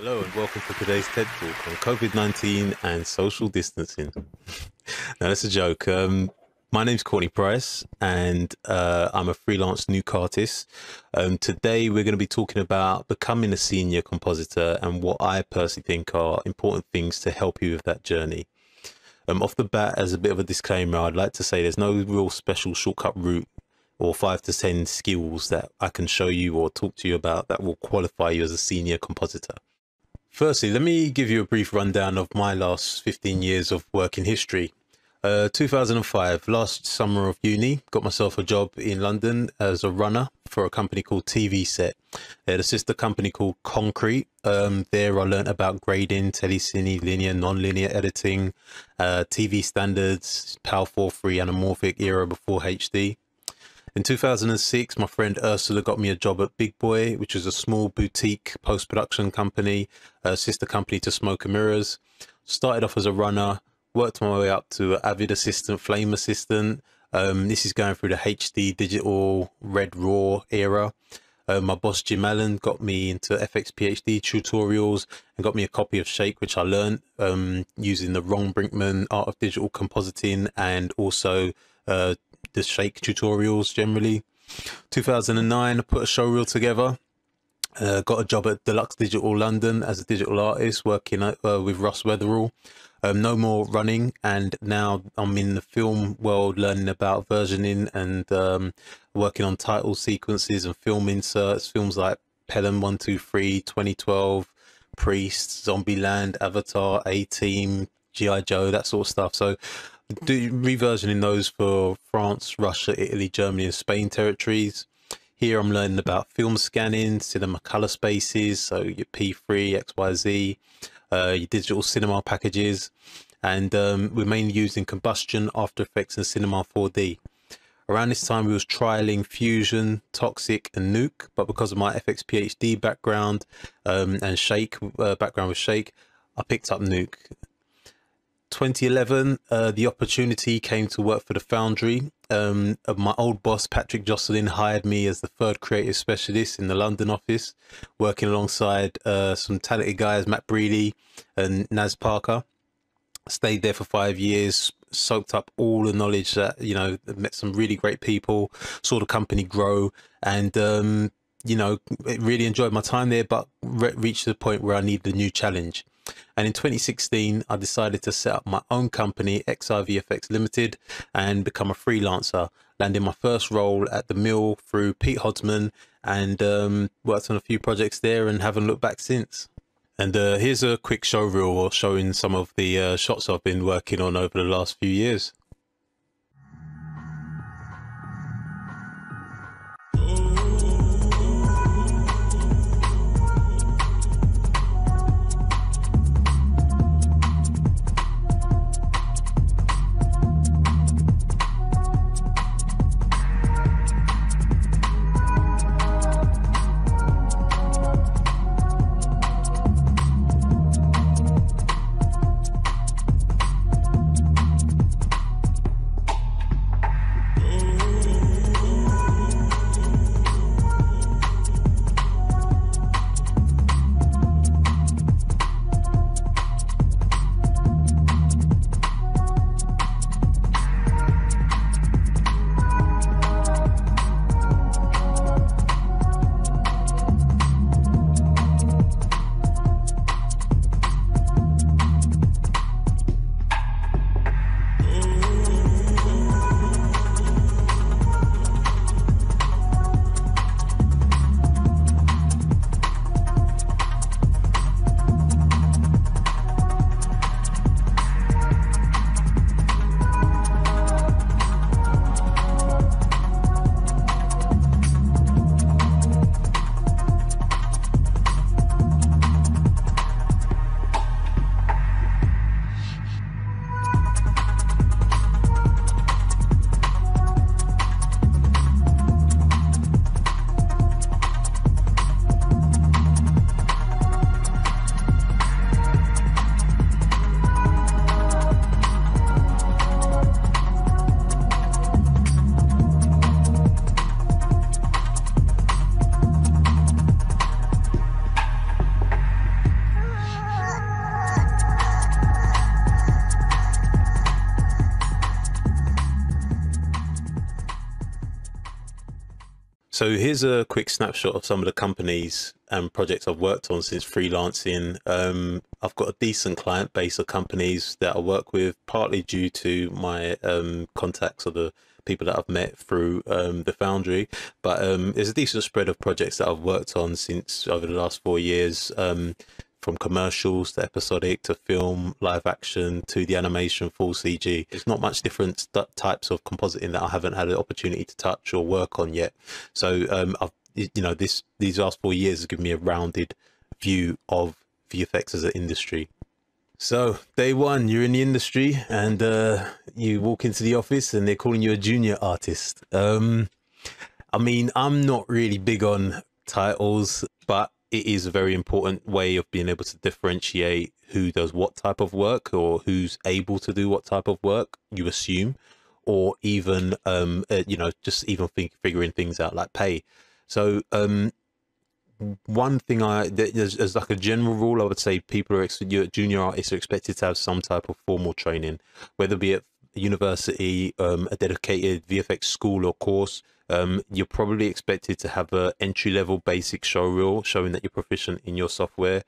Hello and welcome to today's TED Talk on COVID 19 and social distancing. now, that's a joke. Um, my name's Courtney Price and uh, I'm a freelance nuke artist. Um, today, we're going to be talking about becoming a senior compositor and what I personally think are important things to help you with that journey. Um, off the bat, as a bit of a disclaimer, I'd like to say there's no real special shortcut route or five to ten skills that I can show you or talk to you about that will qualify you as a senior compositor. Firstly, let me give you a brief rundown of my last 15 years of work in history. Uh, 2005, last summer of uni, got myself a job in London as a runner for a company called TV Set. They had a sister company called Concrete. Um, there I learnt about grading, telecine, linear, non-linear editing, uh, TV standards, PAL 4.3, anamorphic era before HD. In 2006, my friend Ursula got me a job at Big Boy, which is a small boutique post production company, a sister company to Smoke and Mirrors. Started off as a runner, worked my way up to Avid assistant, Flame assistant. Um, this is going through the HD digital Red Raw era. Uh, my boss Jim Allen got me into FX PhD tutorials and got me a copy of Shake, which I learned um, using the Ron Brinkman Art of Digital Compositing and also uh, the shake tutorials generally. 2009, put a show reel together. Uh, got a job at Deluxe Digital London as a digital artist, working uh, with Ross Weatherall. Um, no more running, and now I'm in the film world, learning about versioning and um, working on title sequences and film inserts. Films like Pelham 123, 2012, Priest, Land, Avatar, A Team, GI Joe, that sort of stuff. So do reversioning those for France, Russia, Italy, Germany, and Spain territories. Here I'm learning about film scanning, cinema color spaces, so your P3, XYZ, uh, your digital cinema packages, and um, we're mainly using combustion, After Effects, and Cinema 4D. Around this time, we was trialing Fusion, Toxic, and Nuke, but because of my FX PhD background um, and Shake uh, background with Shake, I picked up Nuke. 2011, uh, the opportunity came to work for the Foundry. Um, my old boss, Patrick Jocelyn, hired me as the third creative specialist in the London office, working alongside uh, some talented guys, Matt Breedy and Naz Parker. Stayed there for five years, soaked up all the knowledge that, you know, met some really great people, saw the company grow, and um, you know, really enjoyed my time there, but re- reached the point where I needed a new challenge. And in 2016, I decided to set up my own company, XIVFX Limited, and become a freelancer, landing my first role at the mill through Pete Hodgman and um, worked on a few projects there and haven't looked back since. And uh, here's a quick show reel showing some of the uh, shots I've been working on over the last few years. So here's a quick snapshot of some of the companies and projects I've worked on since freelancing. Um, I've got a decent client base of companies that I work with, partly due to my um, contacts or the people that I've met through um, the Foundry. But um, there's a decent spread of projects that I've worked on since over the last four years. Um, from commercials to episodic to film, live action to the animation, full CG. It's not much different types of compositing that I haven't had an opportunity to touch or work on yet. So um, I've you know this these last four years has given me a rounded view of VFX as an industry. So day one, you're in the industry and uh, you walk into the office and they're calling you a junior artist. Um, I mean, I'm not really big on titles, but it is a very important way of being able to differentiate who does what type of work or who's able to do what type of work you assume or even um, uh, you know just even think, figuring things out like pay so um, one thing i as there's, like a general rule i would say people are junior artists are expected to have some type of formal training whether be it university, um, a dedicated VFX school or course, um, you're probably expected to have an entry level basic show reel showing that you're proficient in your software.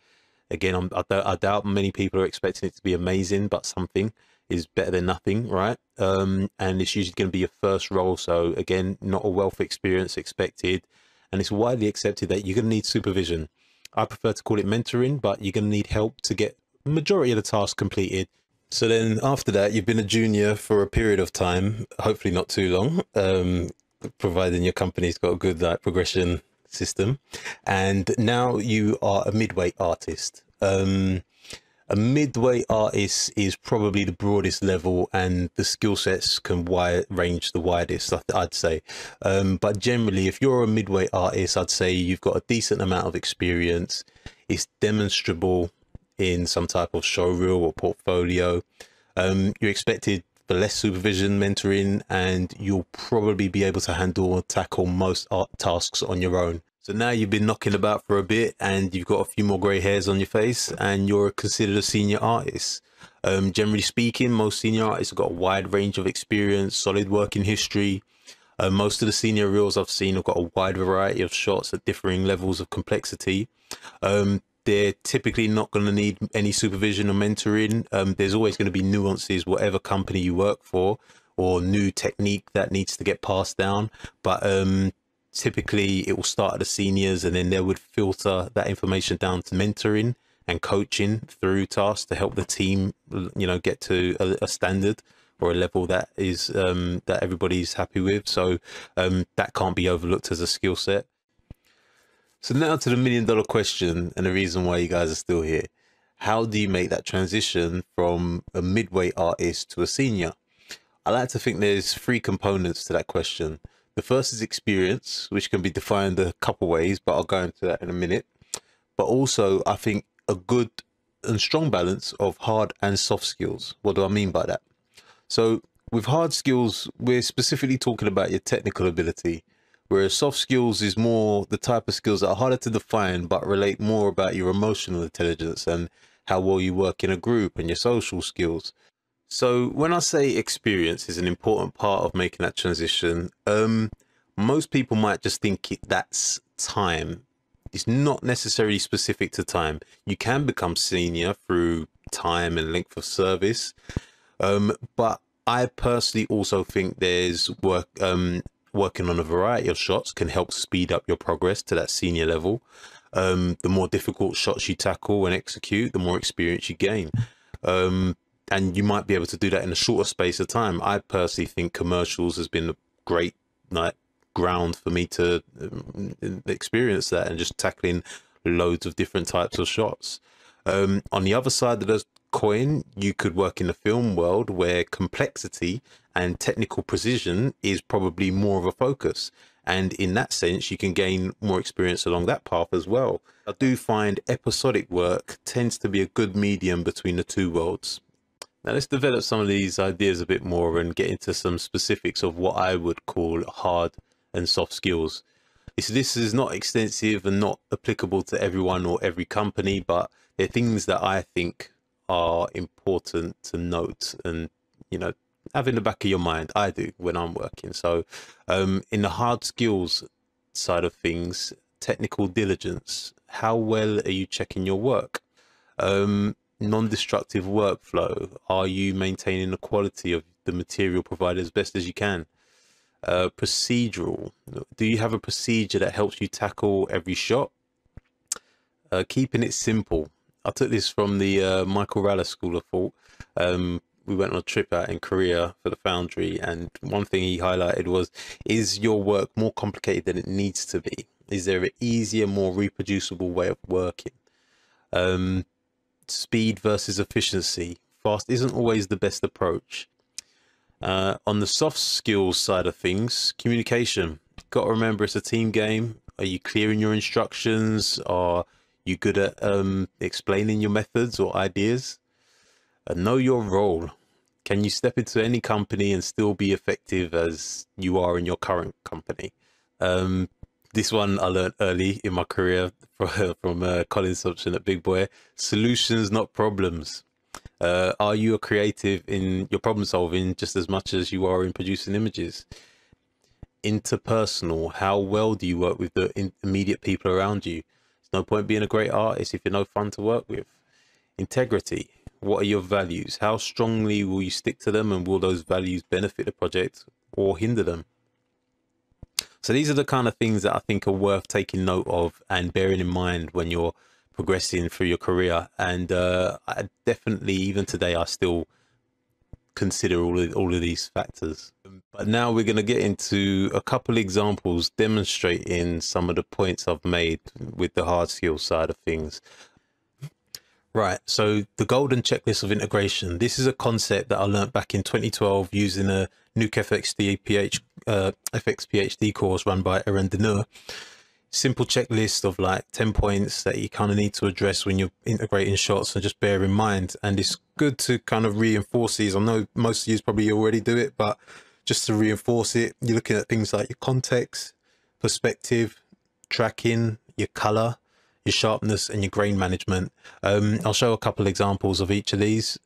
Again, I'm, I, I doubt many people are expecting it to be amazing, but something is better than nothing, right? Um, and it's usually going to be your first role. So, again, not a wealth experience expected. And it's widely accepted that you're going to need supervision. I prefer to call it mentoring, but you're going to need help to get majority of the tasks completed so then after that, you've been a junior for a period of time, hopefully not too long, um, providing your company's got a good like progression system. And now you are a midweight artist. Um, a midweight artist is probably the broadest level and the skill sets can wide range the widest i'd say um, but generally if you're a midweight artist i'd say you've got a decent amount of experience it's demonstrable in some type of showreel or portfolio. Um, you're expected for less supervision, mentoring, and you'll probably be able to handle or tackle most tasks on your own. So now you've been knocking about for a bit and you've got a few more grey hairs on your face and you're considered a senior artist. Um, generally speaking, most senior artists have got a wide range of experience, solid working history. Uh, most of the senior reels I've seen have got a wide variety of shots at differing levels of complexity. Um, they're typically not going to need any supervision or mentoring. Um, there's always going to be nuances, whatever company you work for, or new technique that needs to get passed down. But um, typically, it will start at the seniors, and then they would filter that information down to mentoring and coaching through tasks to help the team, you know, get to a, a standard or a level that is um, that everybody's happy with. So um, that can't be overlooked as a skill set. So now to the million dollar question and the reason why you guys are still here. How do you make that transition from a midway artist to a senior? I like to think there's three components to that question. The first is experience, which can be defined a couple ways, but I'll go into that in a minute. But also, I think a good and strong balance of hard and soft skills. What do I mean by that? So, with hard skills, we're specifically talking about your technical ability, Whereas soft skills is more the type of skills that are harder to define, but relate more about your emotional intelligence and how well you work in a group and your social skills. So when I say experience is an important part of making that transition, um, most people might just think it, that's time. It's not necessarily specific to time. You can become senior through time and length of service. Um, but I personally also think there's work, um, working on a variety of shots can help speed up your progress to that senior level. Um, the more difficult shots you tackle and execute, the more experience you gain. Um, and you might be able to do that in a shorter space of time. I personally think commercials has been a great like ground for me to um, experience that and just tackling loads of different types of shots. Um, on the other side of coin, you could work in the film world where complexity and technical precision is probably more of a focus. And in that sense, you can gain more experience along that path as well. I do find episodic work tends to be a good medium between the two worlds. Now, let's develop some of these ideas a bit more and get into some specifics of what I would call hard and soft skills. So this is not extensive and not applicable to everyone or every company, but they're things that I think are important to note and you know have in the back of your mind. I do when I'm working. So um, in the hard skills side of things, technical diligence. How well are you checking your work? Um, non-destructive workflow. Are you maintaining the quality of the material provided as best as you can? Uh, procedural. Do you have a procedure that helps you tackle every shot? Uh, keeping it simple. I took this from the uh, Michael Rallis School of Thought. Um, we went on a trip out in Korea for the Foundry, and one thing he highlighted was: Is your work more complicated than it needs to be? Is there an easier, more reproducible way of working? Um, speed versus efficiency. Fast isn't always the best approach. Uh, on the soft skills side of things, communication. Got to remember it's a team game. Are you clear in your instructions? Are you good at um, explaining your methods or ideas? And uh, know your role. Can you step into any company and still be effective as you are in your current company? Um, this one I learned early in my career from, from uh, Colin Sumption at Big Boy. Solutions, not problems. Uh, are you a creative in your problem solving just as much as you are in producing images? Interpersonal, how well do you work with the immediate people around you? no point being a great artist if you're no fun to work with. Integrity. What are your values? How strongly will you stick to them and will those values benefit the project or hinder them? So these are the kind of things that I think are worth taking note of and bearing in mind when you're progressing through your career. And uh, I definitely, even today, I still consider all of, all of these factors. But now we're going to get into a couple examples demonstrating some of the points I've made with the hard skill side of things. Right, so the golden checklist of integration. This is a concept that I learned back in 2012 using a Nuke FXD PH, uh, FX PhD course run by Aaron Deneur. Simple checklist of like 10 points that you kind of need to address when you're integrating shots and just bear in mind. And it's good to kind of reinforce these. I know most of you probably already do it, but just to reinforce it, you're looking at things like your context, perspective, tracking, your color, your sharpness, and your grain management. Um, I'll show a couple examples of each of these.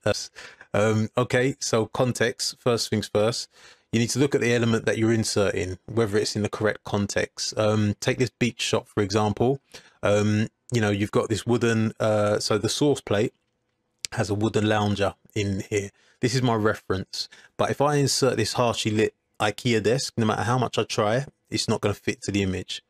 Um, okay, so context, first things first, you need to look at the element that you're inserting, whether it's in the correct context. Um, take this beach shot, for example. Um, you know, you've got this wooden, uh, so the source plate has a wooden lounger in here. This is my reference. But if I insert this harshly lit IKEA desk, no matter how much I try, it's not going to fit to the image.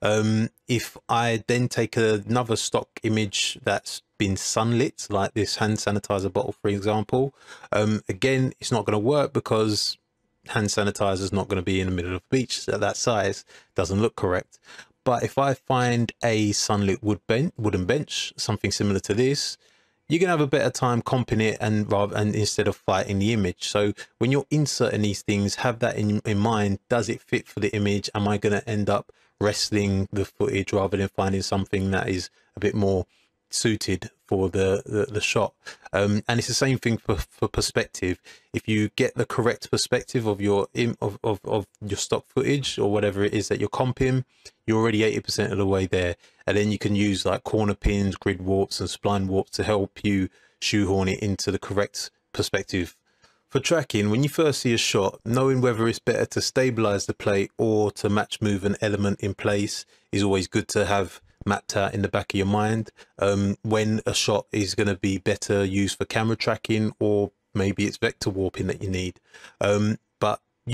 Um, if I then take another stock image that's been sunlit, like this hand sanitizer bottle, for example, um, again, it's not going to work because hand sanitizer is not going to be in the middle of the beach at that size. Doesn't look correct. But if I find a sunlit wood wooden bench, something similar to this, you're gonna have a better time comping it and rather and instead of fighting the image so when you're inserting these things have that in, in mind does it fit for the image am i going to end up wrestling the footage rather than finding something that is a bit more suited for the the, the shot um, and it's the same thing for, for perspective if you get the correct perspective of your Im, of, of, of your stock footage or whatever it is that you're comping you're already 80 percent of the way there and then you can use like corner pins, grid warps, and spline warps to help you shoehorn it into the correct perspective. For tracking, when you first see a shot, knowing whether it's better to stabilize the plate or to match move an element in place is always good to have mapped out in the back of your mind. Um, when a shot is going to be better used for camera tracking or maybe it's vector warping that you need. Um,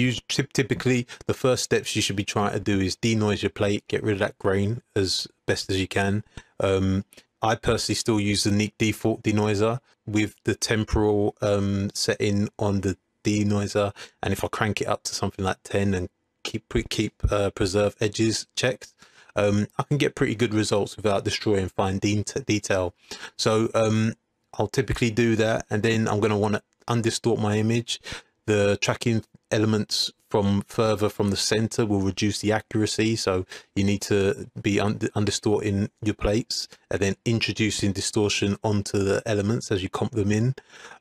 you typically the first steps you should be trying to do is denoise your plate, get rid of that grain as best as you can. Um, I personally still use the Neek default denoiser with the temporal um, setting on the denoiser, and if I crank it up to something like ten and keep keep uh, preserve edges checked, um, I can get pretty good results without destroying fine de detail. So um, I'll typically do that, and then I'm going to want to undistort my image. The tracking elements from further from the center will reduce the accuracy so you need to be un- undistorting your plates and then introducing distortion onto the elements as you comp them in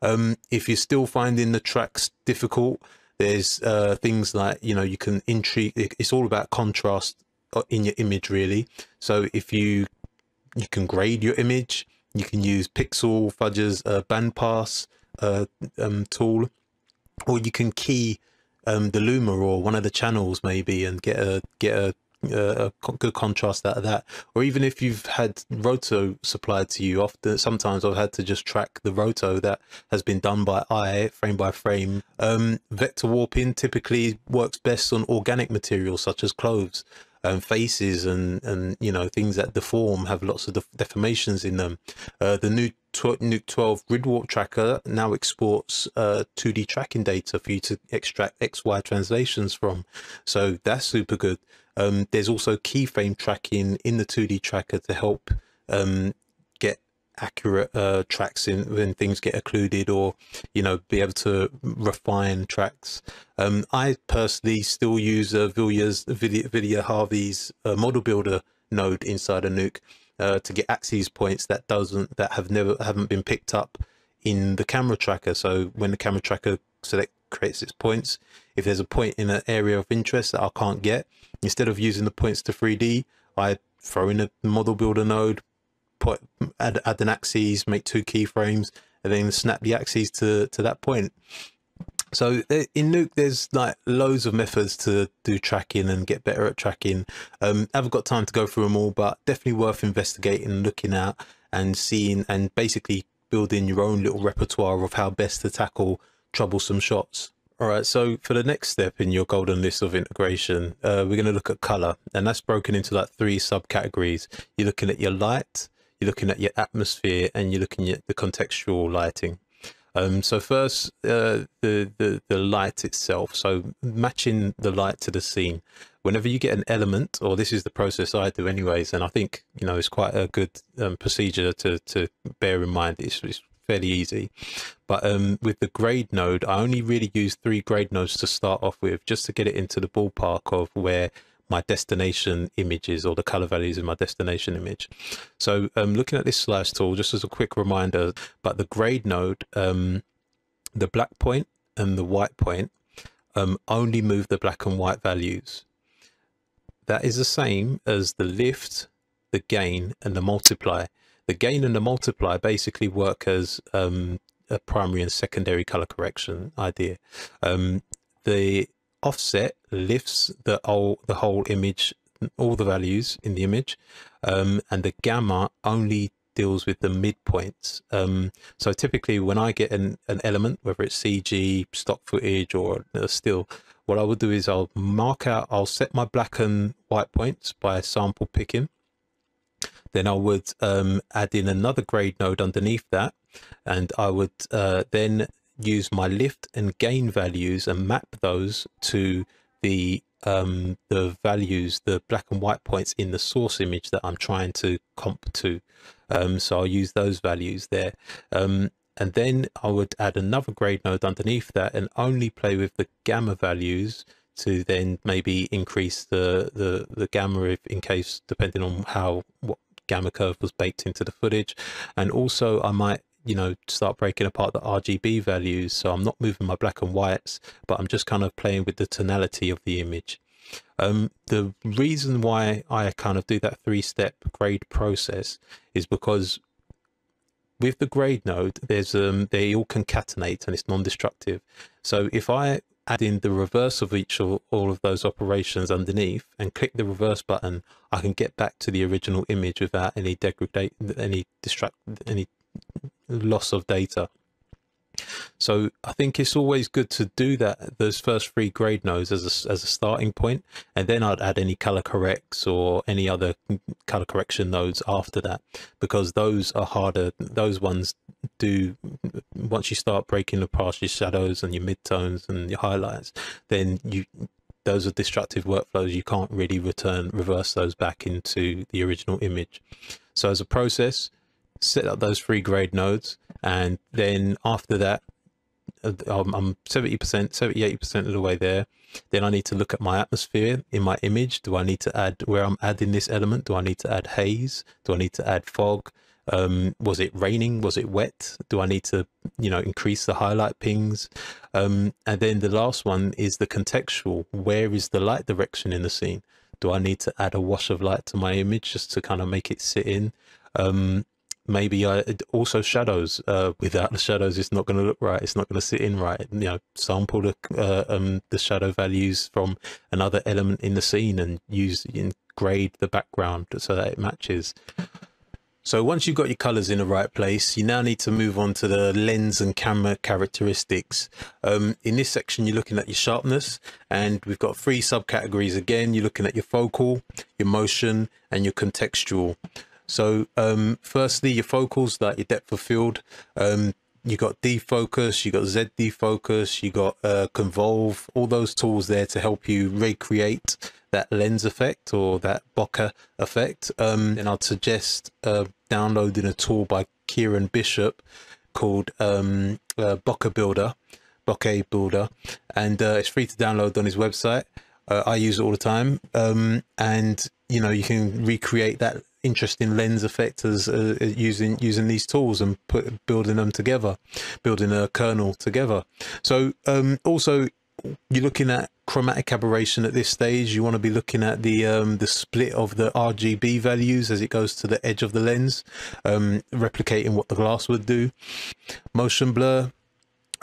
um, if you're still finding the tracks difficult there's uh, things like you know you can intrigue it's all about contrast uh, in your image really so if you you can grade your image you can use pixel fudger's uh, bandpass uh, um, tool or you can key um, the Luma or one of the channels maybe and get a get a, a, a good contrast out of that. Or even if you've had roto supplied to you, often sometimes I've had to just track the roto that has been done by eye, frame by frame. Um, vector warping typically works best on organic materials such as clothes. and faces and and you know things that deform have lots of def deformations in them. Uh, the new Nuke 12 gridwalk tracker now exports uh, 2D tracking data for you to extract XY translations from. So that's super good. Um, there's also keyframe tracking in the 2D tracker to help um, get accurate uh, tracks in when things get occluded or, you know, be able to refine tracks. Um, I personally still use uh, Villia's, Harvey's uh, model builder node inside a Nuke uh, to get axes points that doesn't that have never haven't been picked up in the camera tracker. So when the camera tracker select creates its points, if there's a point in an area of interest that I can't get, instead of using the points to 3D, I throw in a model builder node, put add, add an axes, make two keyframes, and then snap the axes to to that point. So eh, in Nuke, there's like loads of methods to do tracking and get better at tracking. Um, I haven't got time to go through them all, but definitely worth investigating, looking at, and seeing, and basically building your own little repertoire of how best to tackle troublesome shots. All right, so for the next step in your golden list of integration, uh, we're going to look at color, and that's broken into like three subcategories. You're looking at your light, you're looking at your atmosphere, and you're looking at the contextual lighting. Um, so first, uh, the, the, the light itself. So matching the light to the scene. Whenever you get an element, or this is the process I do anyways, and I think you know it's quite a good um, procedure to to bear in mind. It's, it's fairly easy, but um, with the grade node, I only really use three grade nodes to start off with, just to get it into the ballpark of where my destination images or the color values in my destination image. So um, looking at this slice tool, just as a quick reminder, but the grade node, um, the black point and the white point um, only move the black and white values. That is the same as the lift, the gain and the multiply. The gain and the multiply basically work as um, a primary and secondary color correction idea. Um, the offset lifts the whole, the whole image, all the values in the image, um, and the gamma only deals with the midpoints. Um, so typically when I get an, an element, whether it's CG, stock footage or uh, still, what I would do is I'll mark out, I'll set my black and white points by sample picking. Then I would um, add in another grade node underneath that and I would uh, then use my lift and gain values and map those to the um, the values, the black and white points in the source image that I'm trying to comp to. Um, so I'll use those values there. Um, and then I would add another grade node underneath that and only play with the gamma values to then maybe increase the, the, the gamma if, in case, depending on how, what gamma curve was baked into the footage. And also I might you know, start breaking apart the RGB values. So I'm not moving my black and whites, but I'm just kind of playing with the tonality of the image. Um, the reason why I kind of do that three-step grade process is because with the grade node, there's um, they all concatenate and it's non-destructive. So if I add in the reverse of each of all of those operations underneath and click the reverse button, I can get back to the original image without any degradate, any distract, any loss of data. So I think it's always good to do that those first three grade nodes as a, as a starting point, and then I'd add any color corrects or any other color correction nodes after that, because those are harder. Those ones do once you start breaking apart your shadows and your midtones and your highlights, then you those are destructive workflows. You can't really return reverse those back into the original image. So as a process, set up those three grade nodes, and then after that, I'm 70%, 78% of the way there. Then I need to look at my atmosphere in my image. Do I need to add where I'm adding this element? Do I need to add haze? Do I need to add fog? Um, was it raining? Was it wet? Do I need to, you know, increase the highlight pings? Um, and then the last one is the contextual. Where is the light direction in the scene? Do I need to add a wash of light to my image just to kind of make it sit in? Um, maybe I also shadows. Uh, without the shadows, it's not going to look right. It's not going to sit in right. You know, sample the uh, um, the shadow values from another element in the scene and use and grade the background so that it matches. So once you've got your colors in the right place, you now need to move on to the lens and camera characteristics. Um, in this section, you're looking at your sharpness and we've got three subcategories. Again, you're looking at your focal, your motion and your contextual. So um, firstly, your focals, like your depth of field, um, you got defocus, you got ZD focus, you got uh, convolve, all those tools there to help you recreate that lens effect or that bokeh effect. Um, and I'd suggest uh, downloading a tool by Kieran Bishop called um, uh, Bokeh Builder, Bokeh Builder, and uh, it's free to download on his website. Uh, I use it all the time, um, and you know you can recreate that interesting lens effect as uh, uh, using using these tools and put, building them together, building a kernel together. So um, also you're looking at chromatic aberration at this stage. You want to be looking at the um, the split of the RGB values as it goes to the edge of the lens, um, replicating what the glass would do. Motion blur,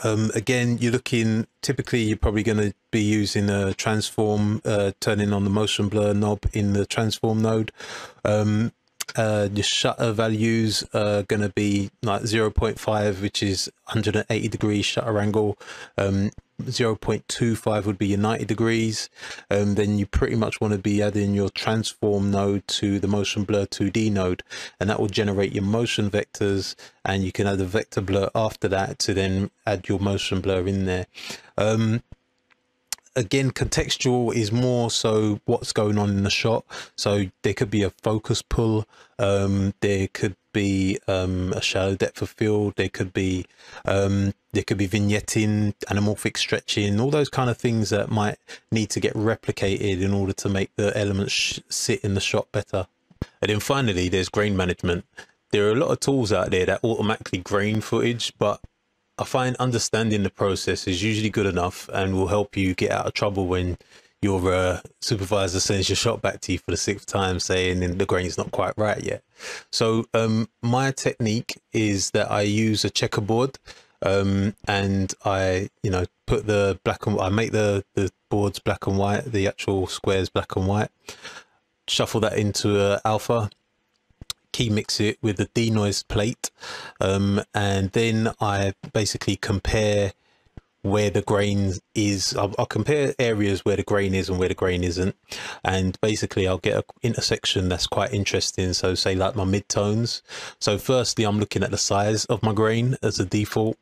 um, again, you're looking, typically you're probably going to be using a transform, uh, turning on the motion blur knob in the transform node. Um, uh, your shutter values are going to be like 0.5, which is 180 degree shutter angle. Um, 0.25 would be your 90 degrees and um, then you pretty much want to be adding your transform node to the motion blur 2d node and that will generate your motion vectors and you can add a vector blur after that to then add your motion blur in there um, again, contextual is more so what's going on in the shot. So there could be a focus pull. Um, there could be um, a shallow depth of field. There could be um, there could be vignetting, anamorphic stretching, all those kind of things that might need to get replicated in order to make the elements sit in the shot better. And then finally, there's grain management. There are a lot of tools out there that automatically grain footage, but I find understanding the process is usually good enough and will help you get out of trouble when your uh, supervisor sends your shot back to you for the sixth time saying the grain's not quite right yet. So um, my technique is that I use a checkerboard um, and I, you know, put the black and I make the, the boards black and white, the actual squares black and white, shuffle that into uh, alpha key mix it with a denoise plate um, and then I basically compare where the grain is I'll, I'll, compare areas where the grain is and where the grain isn't and basically I'll get an intersection that's quite interesting so say like my midtones so firstly I'm looking at the size of my grain as a default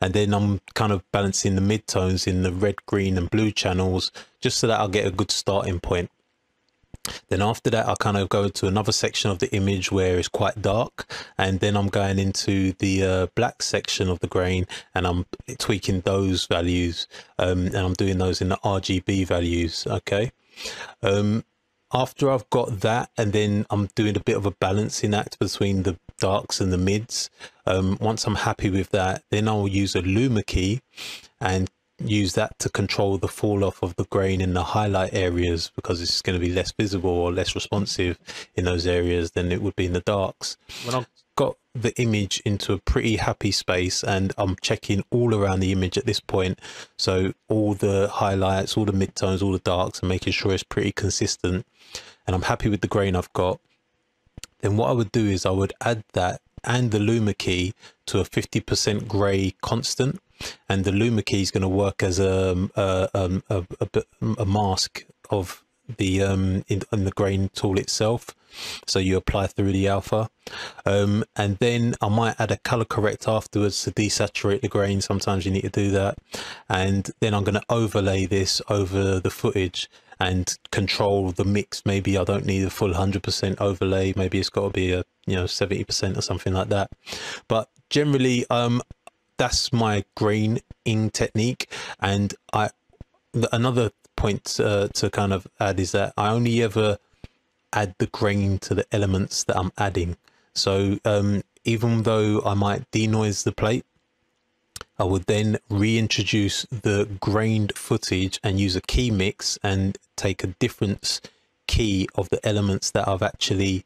and then I'm kind of balancing the midtones in the red green and blue channels just so that I'll get a good starting point then after that, I kind of go to another section of the image where it's quite dark. And then I'm going into the uh, black section of the grain and I'm tweaking those values. Um, and I'm doing those in the RGB values. Okay. Um, after I've got that, and then I'm doing a bit of a balancing act between the darks and the mids. Um, once I'm happy with that, then I'll use a Luma key and use that to control the fall off of the grain in the highlight areas because it's going to be less visible or less responsive in those areas than it would be in the darks. When I got the image into a pretty happy space and I'm checking all around the image at this point. So all the highlights, all the midtones, all the darks and making sure it's pretty consistent and I'm happy with the grain I've got. Then what I would do is I would add that and the luma key to a 50% gray constant and the Luma key is going to work as um, um, a a, a, a, a mask of the um in, in, the grain tool itself so you apply through the alpha um and then i might add a color correct afterwards to desaturate the grain sometimes you need to do that and then i'm going to overlay this over the footage and control the mix maybe i don't need a full 100 percent overlay maybe it's got to be a you know 70 percent or something like that but generally um that's my grain technique. And I another point uh, to kind of add is that I only ever add the grain to the elements that I'm adding. So um, even though I might denoise the plate, I would then reintroduce the grained footage and use a key mix and take a difference key of the elements that I've actually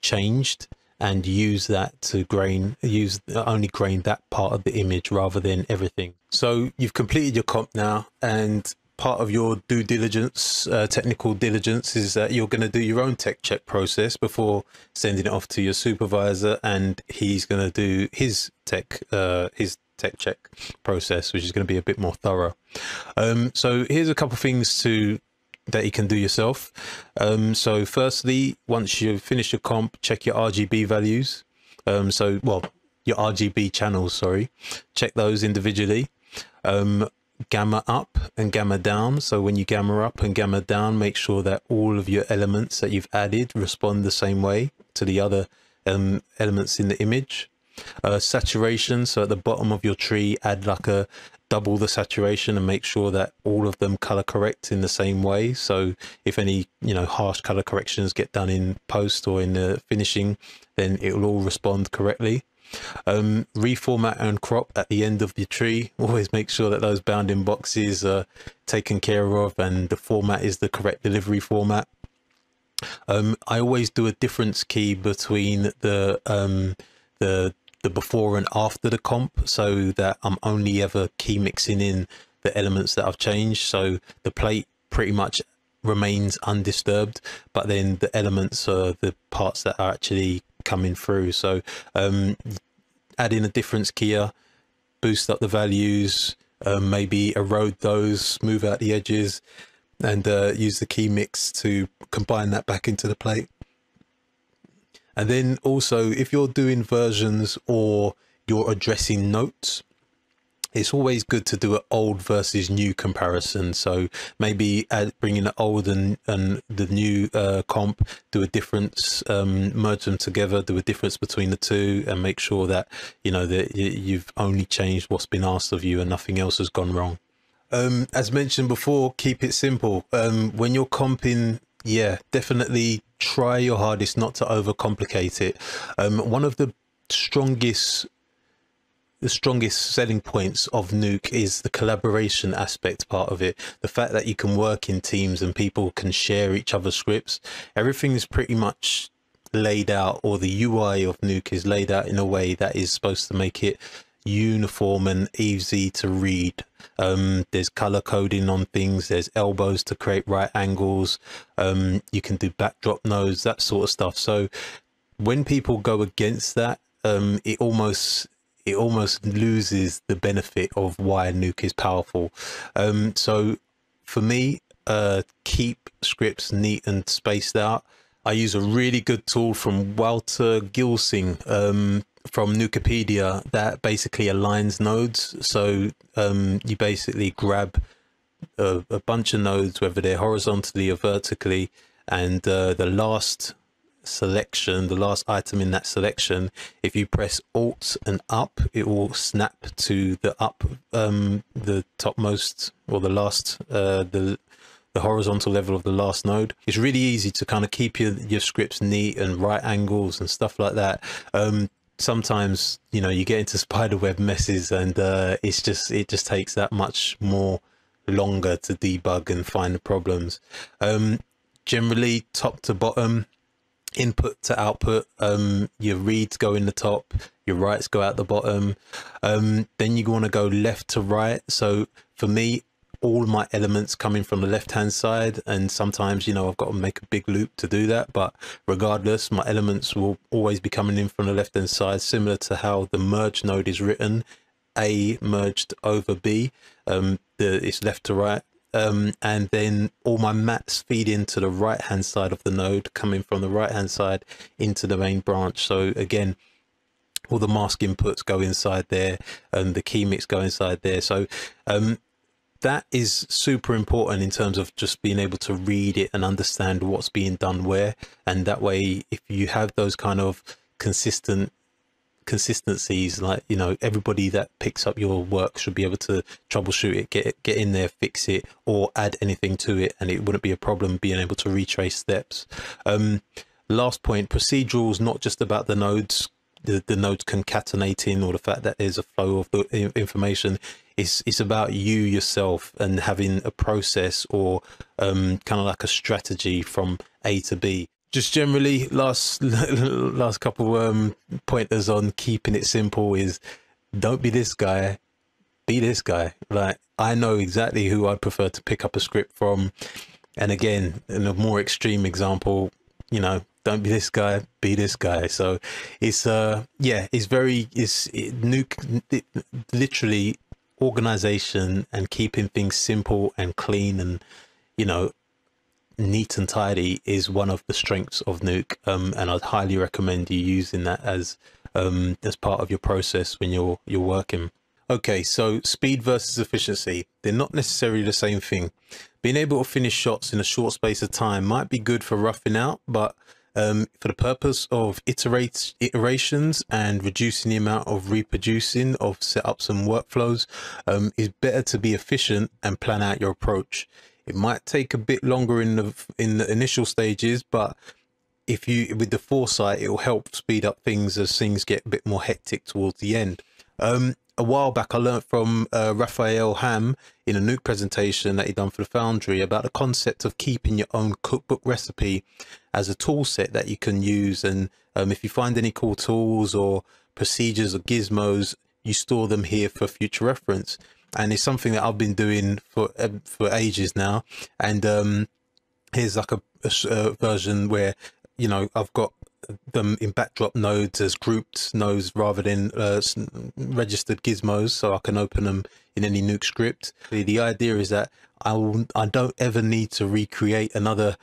changed and use that to grain use only grain that part of the image rather than everything so you've completed your comp now and part of your due diligence uh, technical diligence is that you're going to do your own tech check process before sending it off to your supervisor and he's going to do his tech uh, his tech check process which is going to be a bit more thorough um, so here's a couple things to that you can do yourself. Um, so firstly, once you've finished your comp, check your RGB values. Um, so, well, your RGB channels, sorry. Check those individually. Um, gamma up and gamma down. So when you gamma up and gamma down, make sure that all of your elements that you've added respond the same way to the other um, elements in the image. Uh, saturation, so at the bottom of your tree, add like a, double the saturation and make sure that all of them color correct in the same way. So if any, you know, harsh color corrections get done in post or in the finishing, then it will all respond correctly. Um, reformat and crop at the end of the tree. Always make sure that those bounding boxes are taken care of and the format is the correct delivery format. Um, I always do a difference key between the um, the the before and after the comp so that I'm only ever key mixing in the elements that I've changed. So the plate pretty much remains undisturbed, but then the elements are the parts that are actually coming through. So um, adding a difference keyer, boost up the values, um, maybe erode those, smooth out the edges, and uh, use the key mix to combine that back into the plate. And then also, if you're doing versions or you're addressing notes, it's always good to do an old versus new comparison. So maybe bringing the old and, and the new uh, comp, do a difference, um, merge them together, do a difference between the two, and make sure that you know that you've only changed what's been asked of you and nothing else has gone wrong. Um, as mentioned before, keep it simple. Um, when you're comping yeah, definitely try your hardest not to overcomplicate it. Um, one of the strongest the strongest selling points of Nuke is the collaboration aspect part of it. The fact that you can work in teams and people can share each other's scripts. Everything is pretty much laid out, or the UI of Nuke is laid out in a way that is supposed to make it uniform and easy to read. Um, there's color coding on things. There's elbows to create right angles. Um, you can do backdrop nodes, that sort of stuff. So when people go against that, um, it almost it almost loses the benefit of why Nuke is powerful. Um, so for me, uh, keep scripts neat and spaced out. I use a really good tool from Walter Gilsing. Um, from Nukipedia that basically aligns nodes. So um, you basically grab a, a, bunch of nodes, whether they're horizontally or vertically, and uh, the last selection, the last item in that selection, if you press Alt and up, it will snap to the up, um, the topmost or the last, uh, the the horizontal level of the last node. It's really easy to kind of keep your, your scripts neat and right angles and stuff like that. Um, sometimes you know you get into spiderweb messes and uh, it's just it just takes that much more longer to debug and find the problems um, generally top to bottom input to output um, your reads go in the top your writes go out the bottom um, then you want to go left to right so for me all my elements coming from the left hand side and sometimes you know I've got to make a big loop to do that but regardless my elements will always be coming in from the left hand side similar to how the merge node is written A merged over B um, the, it's left to right um, and then all my mats feed into the right hand side of the node coming from the right hand side into the main branch so again all the mask inputs go inside there and the key mix go inside there so um, that is super important in terms of just being able to read it and understand what's being done where. And that way, if you have those kind of consistent consistencies like you know everybody that picks up your work should be able to troubleshoot it get get in there fix it or add anything to it and it wouldn't be a problem being able to retrace steps um, last point procedurals not just about the nodes the, the nodes concatenating or the fact that there's a flow of the information it's it's about you yourself and having a process or um, kind of like a strategy from A to B. Just generally, last last couple um, pointers on keeping it simple is don't be this guy, be this guy. Like I know exactly who I prefer to pick up a script from, and again, in a more extreme example, you know, don't be this guy, be this guy. So it's uh yeah, it's very it's it, nuke it, literally organization and keeping things simple and clean and you know neat and tidy is one of the strengths of Nuke, um, and I'd highly recommend you using that as um, as part of your process when you're you're working. Okay, so speed versus efficiency. They're not necessarily the same thing. Being able to finish shots in a short space of time might be good for roughing out, but um, for the purpose of iterations and reducing the amount of reproducing of setups and workflows um, is better to be efficient and plan out your approach. It might take a bit longer in the in the initial stages, but if you with the foresight, it will help speed up things as things get a bit more hectic towards the end. Um, a while back, I learned from uh, Raphael Ham in a Nuke presentation that he had done for the Foundry about the concept of keeping your own cookbook recipe as a tool set that you can use. And um, if you find any cool tools or procedures or gizmos, you store them here for future reference. And it's something that I've been doing for um, for ages now. And um, here's like a, a, a uh, version where you know I've got them in backdrop nodes as grouped nodes rather than uh, registered gizmos so I can open them in any Nuke script. The, the idea is that I, will, I don't ever need to recreate another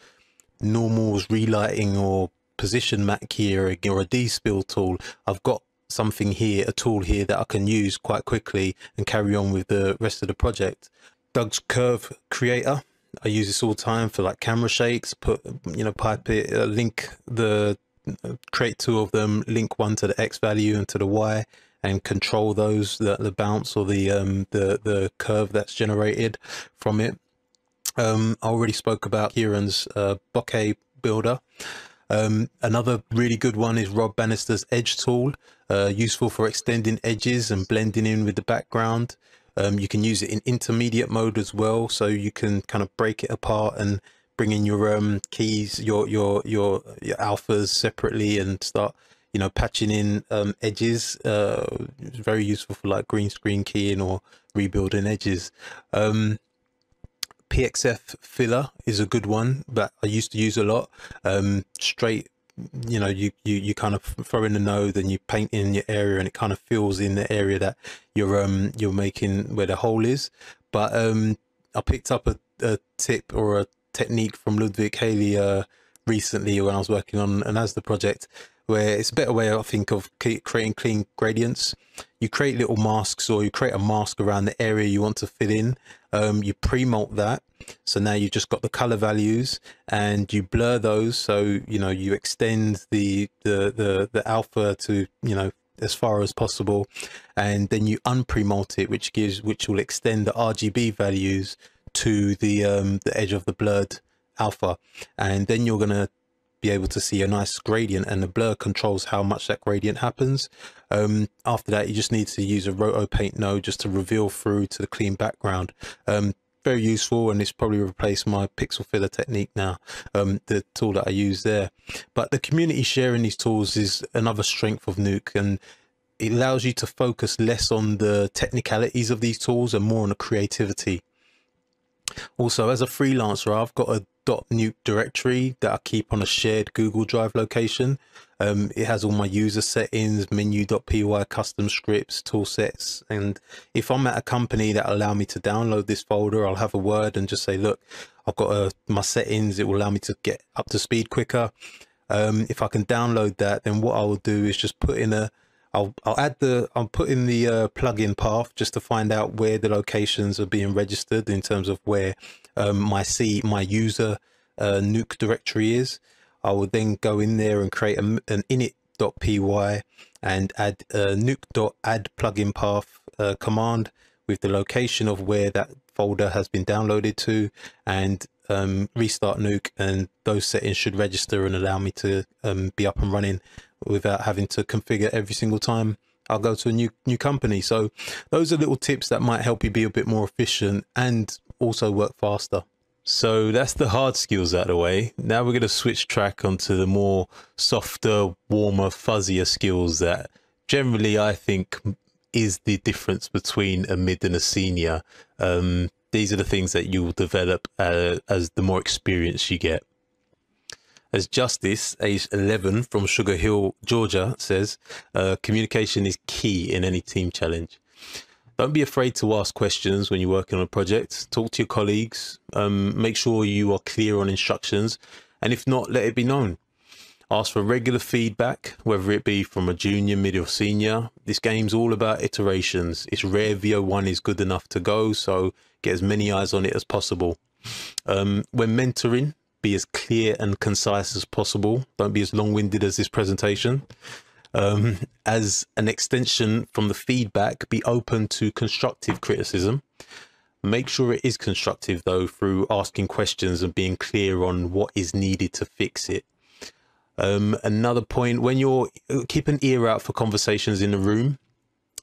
normals relighting or position mat keying or a d-spill tool i've got something here a tool here that i can use quite quickly and carry on with the rest of the project doug's curve creator i use this all the time for like camera shakes put you know pipe it uh, link the uh, create two of them link one to the x value and to the y and control those the, the bounce or the um the the curve that's generated from it um, I already spoke about Kieran's uh, bokeh builder. Um, another really good one is Rob Bannister's Edge tool, uh, useful for extending edges and blending in with the background. Um, you can use it in intermediate mode as well, so you can kind of break it apart and bring in your um, keys, your, your your your alphas separately, and start you know patching in um, edges. Uh, it's very useful for like green screen keying or rebuilding edges. Um, PXF filler is a good one that I used to use a lot. Um, straight, you know, you, you, you kind of throw in the node and you paint in your area and it kind of fills in the area that you're, um, you're making where the hole is. But, um, I picked up a, a tip or a technique from Ludwig Haley, uh, recently when I was working on an ASDA project where it's a better way I think of creating clean gradients. You create little masks or you create a mask around the area you want to fill in um, you pre-malt that. So now you've just got the color values and you blur those. So, you know, you extend the, the, the, the alpha to, you know, as far as possible. And then you unpremalt it, which gives, which will extend the RGB values to the, um, the edge of the blurred alpha. And then you're going to be able to see a nice gradient and the blur controls how much that gradient happens. Um, after that, you just need to use a roto paint node just to reveal through to the clean background. Um, very useful and it's probably replaced my pixel filler technique now um, the tool that i use there but the community sharing these tools is another strength of nuke and it allows you to focus less on the technicalities of these tools and more on the creativity also as a freelancer i've got a .nuke directory that I keep on a shared Google Drive location. Um, it has all my user settings, menu.py, custom scripts, tool sets. And if I'm at a company that allow me to download this folder, I'll have a word and just say, look, I've got uh, my settings. It will allow me to get up to speed quicker. Um, if I can download that, then what I will do is just put in a, I'll I'll add the I'm putting the uh, plugin path just to find out where the locations are being registered in terms of where um, my C my user uh, nuke directory is. I will then go in there and create a, an init.py and add a uh, nuke.add plugin path uh, command with the location of where that folder has been downloaded to and um, restart nuke and those settings should register and allow me to um, be up and running without having to configure every single time I'll go to a new new company. So those are little tips that might help you be a bit more efficient and also work faster. So that's the hard skills out of the way. Now we're going to switch track onto the more softer, warmer, fuzzier skills that generally I think is the difference between a mid and a senior. Um, these are the things that you will develop uh, as the more experience you get. As Justice, age 11 from Sugar Hill, Georgia, says, uh, communication is key in any team challenge. Don't be afraid to ask questions when you're working on a project. Talk to your colleagues. Um, make sure you are clear on instructions. And if not, let it be known. Ask for regular feedback, whether it be from a junior, mid, or senior. This game's all about iterations. It's rare VO1 is good enough to go, so get as many eyes on it as possible. Um, when mentoring, be as clear and concise as possible. Don't be as long winded as this presentation. Um, as an extension from the feedback, be open to constructive criticism. Make sure it is constructive though through asking questions and being clear on what is needed to fix it. Um, another point when you're keep an ear out for conversations in the room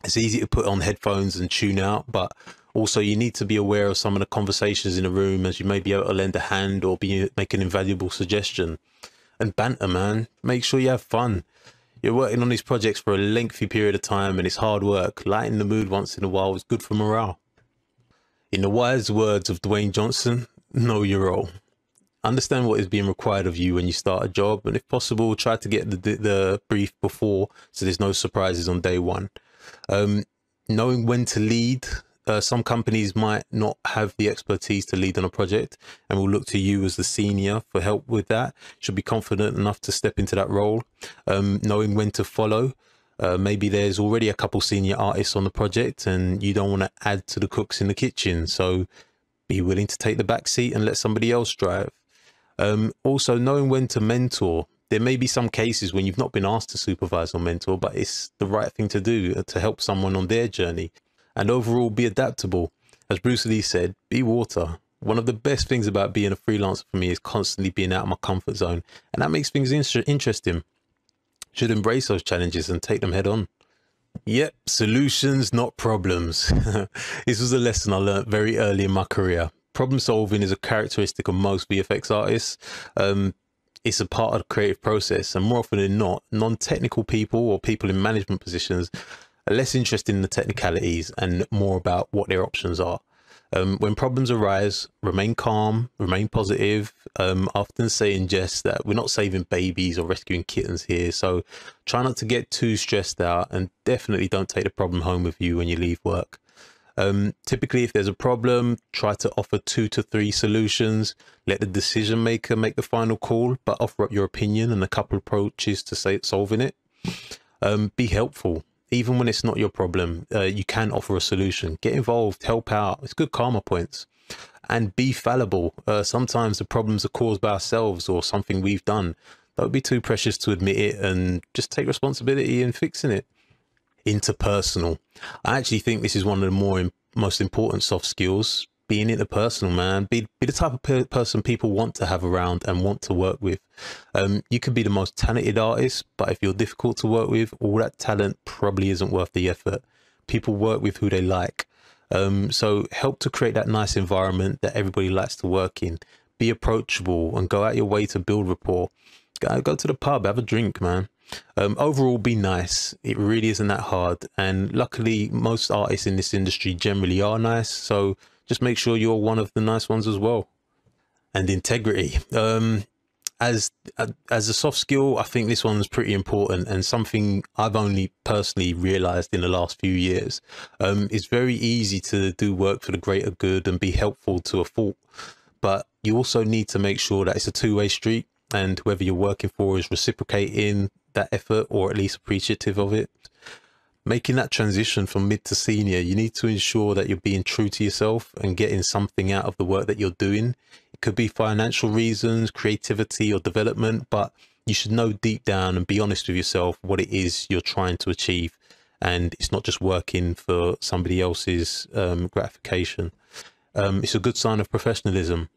it's easy to put on headphones and tune out, but also you need to be aware of some of the conversations in the room as you may be able to lend a hand or be make an invaluable suggestion. And banter, man, make sure you have fun. You're working on these projects for a lengthy period of time and it's hard work. Lighten the mood once in a while is good for morale. In the wise words of Dwayne Johnson, know your role. Understand what is being required of you when you start a job, and if possible, try to get the, the brief before so there's no surprises on day one. Um, knowing when to lead. Uh, some companies might not have the expertise to lead on a project and will look to you as the senior for help with that. Should be confident enough to step into that role. Um, knowing when to follow. Uh, maybe there's already a couple senior artists on the project and you don't want to add to the cooks in the kitchen. So be willing to take the back seat and let somebody else drive. Um, also, knowing when to mentor there may be some cases when you've not been asked to supervise or mentor, but it's the right thing to do uh, to help someone on their journey. And overall, be adaptable. As Bruce Lee said, be water. One of the best things about being a freelancer for me is constantly being out of my comfort zone, and that makes things in- interesting. Should embrace those challenges and take them head on. Yep, solutions, not problems. this was a lesson I learned very early in my career. Problem solving is a characteristic of most VFX artists. Um, it's a part of the creative process. And more often than not, non technical people or people in management positions are less interested in the technicalities and more about what their options are. Um, when problems arise, remain calm, remain positive. Um, often say in jest that we're not saving babies or rescuing kittens here. So try not to get too stressed out and definitely don't take the problem home with you when you leave work. Um, typically, if there's a problem, try to offer two to three solutions. Let the decision maker make the final call, but offer up your opinion and a couple approaches to say, solving it. Um, be helpful, even when it's not your problem. Uh, you can offer a solution. Get involved, help out. It's good karma points. And be fallible. Uh, sometimes the problems are caused by ourselves or something we've done. Don't be too precious to admit it and just take responsibility in fixing it interpersonal. I actually think this is one of the more most important soft skills. Being interpersonal, man, be, be the type of per person people want to have around and want to work with. Um, you can be the most talented artist, but if you're difficult to work with, all that talent probably isn't worth the effort. People work with who they like. Um, so help to create that nice environment that everybody likes to work in. Be approachable and go out your way to build rapport. Go, go to the pub, have a drink, man. Um, overall, be nice. It really isn't that hard. And luckily, most artists in this industry generally are nice. So just make sure you're one of the nice ones as well. And integrity. Um, as as a soft skill, I think this one's pretty important and something I've only personally realized in the last few years. Um, it's very easy to do work for the greater good and be helpful to a fault, but you also need to make sure that it's a two way street and whoever you're working for is reciprocating that effort or at least appreciative of it. Making that transition from mid to senior, you need to ensure that you're being true to yourself and getting something out of the work that you're doing. It could be financial reasons, creativity, or development, but you should know deep down and be honest with yourself what it is you're trying to achieve. And it's not just working for somebody else's um, gratification. Um, it's a good sign of professionalism.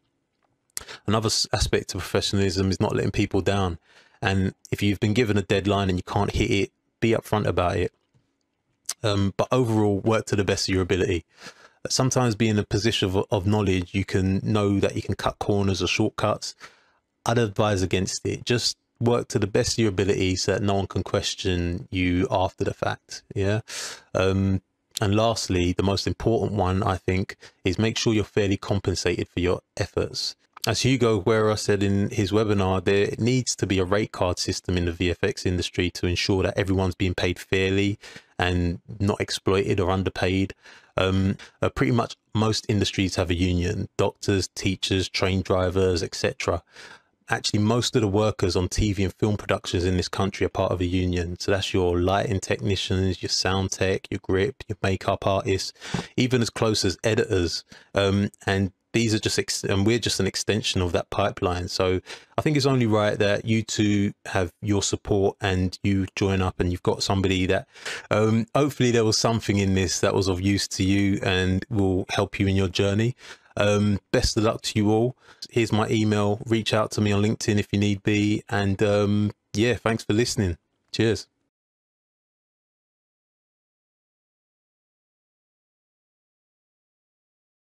Another aspect of professionalism is not letting people down. And if you've been given a deadline and you can't hit it, be upfront about it. Um, but overall, work to the best of your ability. Sometimes, being in a position of, of knowledge, you can know that you can cut corners or shortcuts. I'd advise against it. Just work to the best of your ability so that no one can question you after the fact yeah um, and lastly the most important one i think is make sure you're fairly compensated for your efforts as Hugo Guerra said in his webinar, there needs to be a rate card system in the VFX industry to ensure that everyone's being paid fairly and not exploited or underpaid. Um, uh, pretty much most industries have a union doctors, teachers, train drivers, etc. Actually, most of the workers on TV and film productions in this country are part of a union. So that's your lighting technicians, your sound tech, your grip, your makeup artists, even as close as editors. Um, and these are just ex- and we're just an extension of that pipeline so i think it's only right that you two have your support and you join up and you've got somebody that um, hopefully there was something in this that was of use to you and will help you in your journey um, best of luck to you all here's my email reach out to me on linkedin if you need be and um, yeah thanks for listening cheers